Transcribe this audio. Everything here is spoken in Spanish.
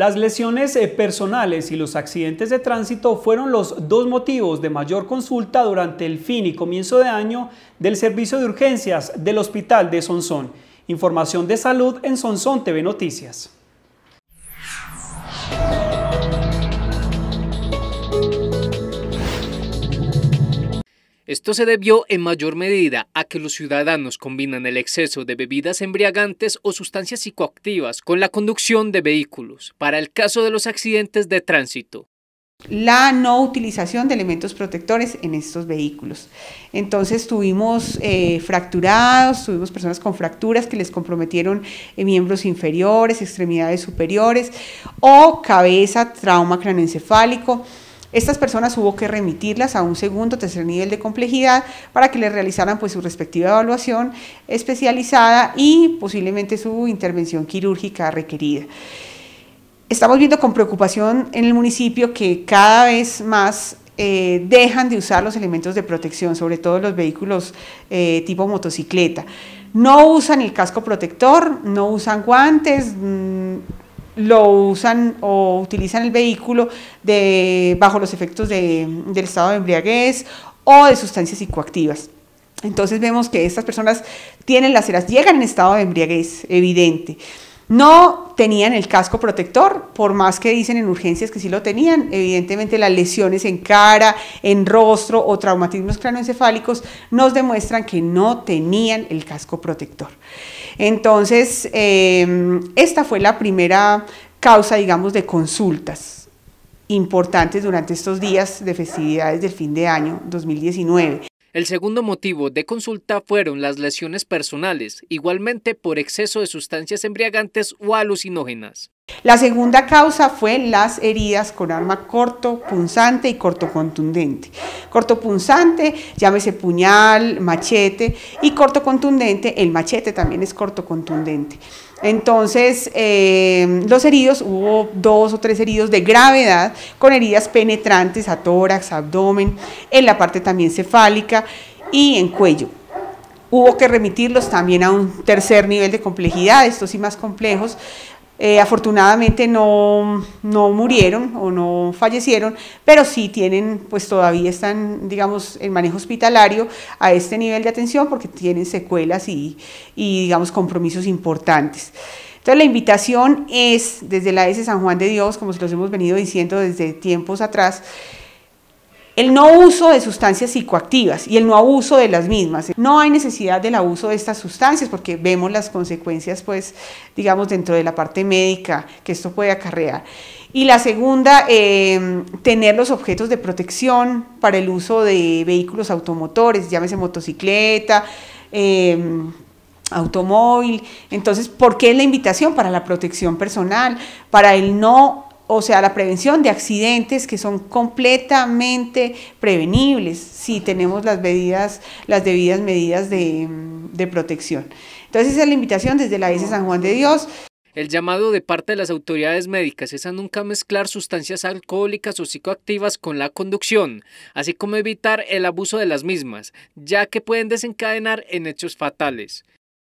Las lesiones eh, personales y los accidentes de tránsito fueron los dos motivos de mayor consulta durante el fin y comienzo de año del servicio de urgencias del Hospital de Sonsón. Información de salud en Sonsón TV Noticias. Esto se debió en mayor medida a que los ciudadanos combinan el exceso de bebidas embriagantes o sustancias psicoactivas con la conducción de vehículos, para el caso de los accidentes de tránsito. La no utilización de elementos protectores en estos vehículos. Entonces tuvimos eh, fracturados, tuvimos personas con fracturas que les comprometieron eh, miembros inferiores, extremidades superiores o cabeza, trauma cranoencefálico. Estas personas hubo que remitirlas a un segundo, tercer nivel de complejidad para que les realizaran pues su respectiva evaluación especializada y posiblemente su intervención quirúrgica requerida. Estamos viendo con preocupación en el municipio que cada vez más eh, dejan de usar los elementos de protección, sobre todo los vehículos eh, tipo motocicleta. No usan el casco protector, no usan guantes, mm, lo usan o utilizan el vehículo de, bajo los efectos del estado de embriaguez o de sustancias psicoactivas. Entonces vemos que estas personas tienen las heras, llegan en estado de embriaguez evidente. No tenían el casco protector, por más que dicen en urgencias que sí lo tenían. Evidentemente las lesiones en cara, en rostro o traumatismos cranoencefálicos nos demuestran que no tenían el casco protector. Entonces, em, esta fue la primera causa, digamos, de consultas importantes durante estos días de festividades del fin de año 2019. El segundo motivo de consulta fueron las lesiones personales, igualmente por exceso de sustancias embriagantes o alucinógenas. La segunda causa fue las heridas con arma corto, punzante y corto contundente. Corto punzante, llámese puñal, machete, y corto contundente, el machete también es corto contundente. Entonces, eh, los heridos, hubo dos o tres heridos de gravedad con heridas penetrantes a tórax, abdomen, en la parte también cefálica y en cuello. Hubo que remitirlos también a un tercer nivel de complejidad, estos sí más complejos, eh, afortunadamente no, no, murieron o no fallecieron, pero sí tienen, pues todavía están, digamos, en manejo hospitalario a este nivel de atención porque tienen secuelas y, digamos, compromisos importantes. Entonces la invitación es, desde la S San Juan de Dios, como se los hemos venido diciendo desde tiempos atrás, el no uso de sustancias psicoactivas y el no abuso de las mismas. No hay necesidad del abuso de estas sustancias porque vemos las consecuencias, pues, digamos, dentro de la parte médica que esto puede acarrear. Y la segunda, em, tener los objetos de protección para el uso de vehículos automotores, llámese motocicleta, em, automóvil. Entonces, ¿por qué la invitación? Para la protección personal, para el no o sea, la prevención de accidentes que son completamente prevenibles si tenemos las, medidas, las debidas medidas de, protección. Entonces esa es la invitación desde la IC San Juan de Dios. El llamado de parte de las autoridades médicas es a nunca mezclar sustancias alcohólicas o psicoactivas con la conducción, así como evitar el abuso de las mismas, ya que pueden desencadenar en hechos fatales.